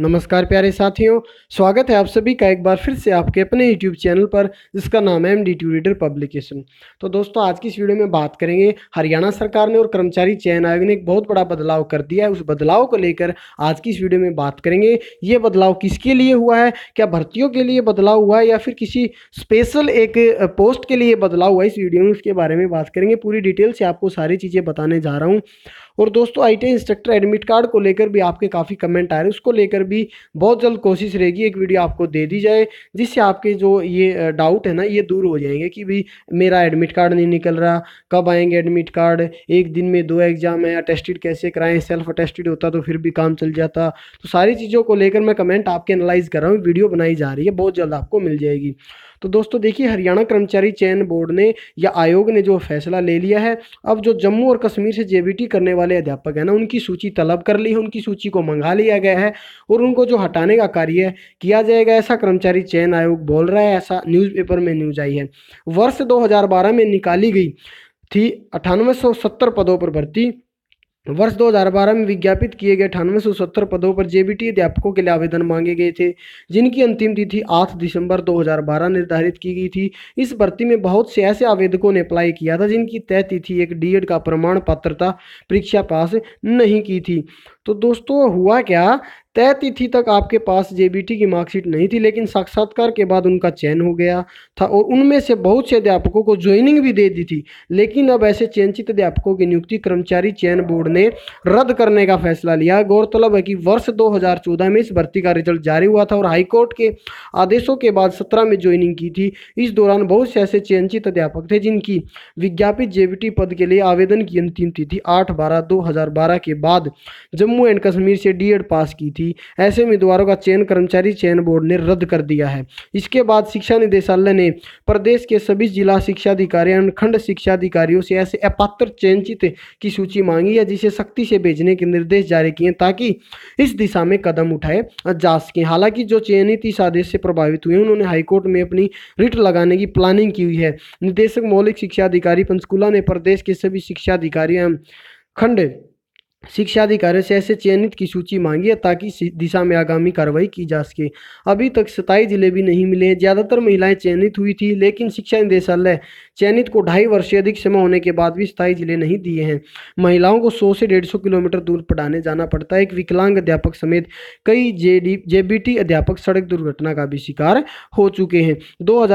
नमस्कार प्यारे साथियों स्वागत है आप सभी का एक बार फिर से आपके अपने यूट्यूब चैनल पर जिसका नाम है M D two reader publication तो दोस्तों आज की इस वीडियो में बात करेंगे हरियाणा सरकार ने और कर्मचारी चयन आयोग ने एक बहुत बड़ा बदलाव कर दिया है उस बदलाव को लेकर आज की इस वीडियो में बात करेंगे ये बदलाव किसके लिए हुआ है क्या भर्तियों के लिए बदलाव हुआ है या फिर किसी स्पेशल एक पोस्ट के लिए बदलाव हुआ है इस वीडियो में उसके बारे में बात करेंगे पूरी डिटेल से आपको सारी चीज़ें बताने जा रहा हूँ और दोस्तों आई इंस्ट्रक्टर एडमिट कार्ड को लेकर भी आपके काफ़ी कमेंट आ रहे हैं उसको लेकर भी बहुत जल्द कोशिश रहेगी एक वीडियो आपको दे दी जाए जिससे आपके जो ये डाउट है ना ये दूर हो जाएंगे कि भाई मेरा एडमिट कार्ड नहीं निकल रहा कब आएंगे एडमिट कार्ड एक दिन में दो एग्ज़ाम है अटेस्टेड कैसे कराएं सेल्फ अटेस्टेड होता तो फिर भी काम चल जाता तो सारी चीज़ों को लेकर मैं कमेंट आपके एनालाइज कर रहा हूँ वीडियो बनाई जा रही है बहुत जल्द आपको मिल जाएगी तो दोस्तों देखिए हरियाणा कर्मचारी चयन बोर्ड ने या आयोग ने जो फैसला ले लिया है अब जो जम्मू और कश्मीर से जे करने वाले अध्यापक हैं ना उनकी सूची तलब कर ली है उनकी सूची को मंगा लिया गया है और उनको जो हटाने का कार्य किया जाएगा ऐसा कर्मचारी चयन आयोग बोल रहा है ऐसा न्यूज़पेपर में न्यूज आई है वर्ष दो में निकाली गई थी अठानवे पदों पर भर्ती वर्ष 2012 में विज्ञापित किए गए अठानवे सौ सत्तर पदों पर जेबीटी अध्यापकों के लिए आवेदन मांगे गए थे जिनकी अंतिम तिथि 8 दिसंबर 2012 निर्धारित की गई थी इस भर्ती में बहुत से ऐसे आवेदकों ने अप्लाई किया था जिनकी तय तिथि एक डीएड का प्रमाण पात्रता परीक्षा पास नहीं की थी तो दोस्तों हुआ क्या तय तिथि तक आपके पास जेबीटी की मार्कशीट नहीं थी लेकिन साक्षात्कार के बाद उनका चयन हो गया था और उनमें से बहुत से अध्यापकों को ज्वाइनिंग भी दे दी थी लेकिन अब ऐसे चयनचित अध्यापकों की नियुक्ति कर्मचारी चयन बोर्ड ने रद्द करने का फैसला लिया गौरतलब है कि वर्ष 2014 में इस भर्ती का रिजल्ट जारी हुआ था और हाईकोर्ट के आदेशों के बाद सत्रह में ज्वाइनिंग की थी इस दौरान बहुत से ऐसे चयनचित अध्यापक थे जिनकी विज्ञापित जेबीटी पद के लिए आवेदन की अंतिम तिथि आठ बारह दो के बाद जम्मू एंड कश्मीर से डी पास की थी थी ऐसे उम्मीदवारों का चयन कर्मचारी चयन बोर्ड ने रद्द कर दिया है इसके बाद शिक्षा निदेशालय ने प्रदेश के सभी जिला शिक्षा अधिकारी खंड शिक्षा अधिकारियों से ऐसे अपात्र चयनचित की सूची मांगी है जिसे सख्ती से भेजने के निर्देश जारी किए ताकि इस दिशा में कदम उठाए जा सके हालांकि जो चयनित इस आदेश से प्रभावित हुए उन्होंने हाईकोर्ट में अपनी रिट लगाने की प्लानिंग की हुई है निदेशक मौलिक शिक्षा अधिकारी पंचकूला ने प्रदेश के सभी शिक्षा अधिकारी एवं खंड शिक्षा अधिकारी से ऐसे चयनित की सूची मांगी है ताकि दिशा में आगामी कार्रवाई की जा सके अभी तक सताई जिले भी नहीं मिले ज़्यादातर महिलाएं चयनित हुई थी लेकिन शिक्षा निदेशालय चयनित को ढाई वर्ष से अधिक समय होने के बाद भी स्थायी जिले नहीं दिए हैं महिलाओं को सौ से डेढ़ सौ किलोमीटर दूर पढ़ाने जाना पड़ता है एक विकलांग अध्यापक समेत कई जे अध्यापक सड़क दुर्घटना का भी शिकार हो चुके हैं दो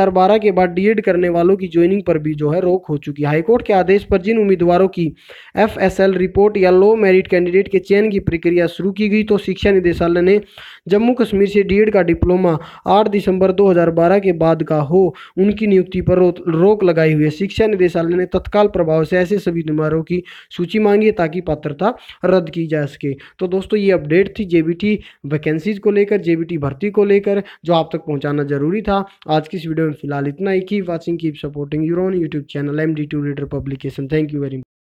के बाद डी करने वालों की ज्वाइनिंग पर भी जो है रोक हो चुकी है हाईकोर्ट के आदेश पर जिन उम्मीदवारों की एफ रिपोर्ट या लो मेरिट मेरिट कैंडिडेट के चयन की प्रक्रिया शुरू की गई तो शिक्षा निदेशालय ने जम्मू कश्मीर से डीएड का डिप्लोमा आठ दिसंबर दो के बाद का हो उनकी नियुक्ति पर रोक लगाई हुई है शिक्षा निदेशालय ने तत्काल प्रभाव से ऐसे सभी उम्मीदवारों की सूची मांगी है ताकि पात्रता रद्द की जा सके तो दोस्तों ये अपडेट थी जेबीटी वैकेंसीज को लेकर जेबीटी भर्ती को लेकर जो आप तक पहुंचाना जरूरी था आज की इस वीडियो में फिलहाल इतना ही keep watching keep supporting your on YouTube channel M D two reader publication thank you very much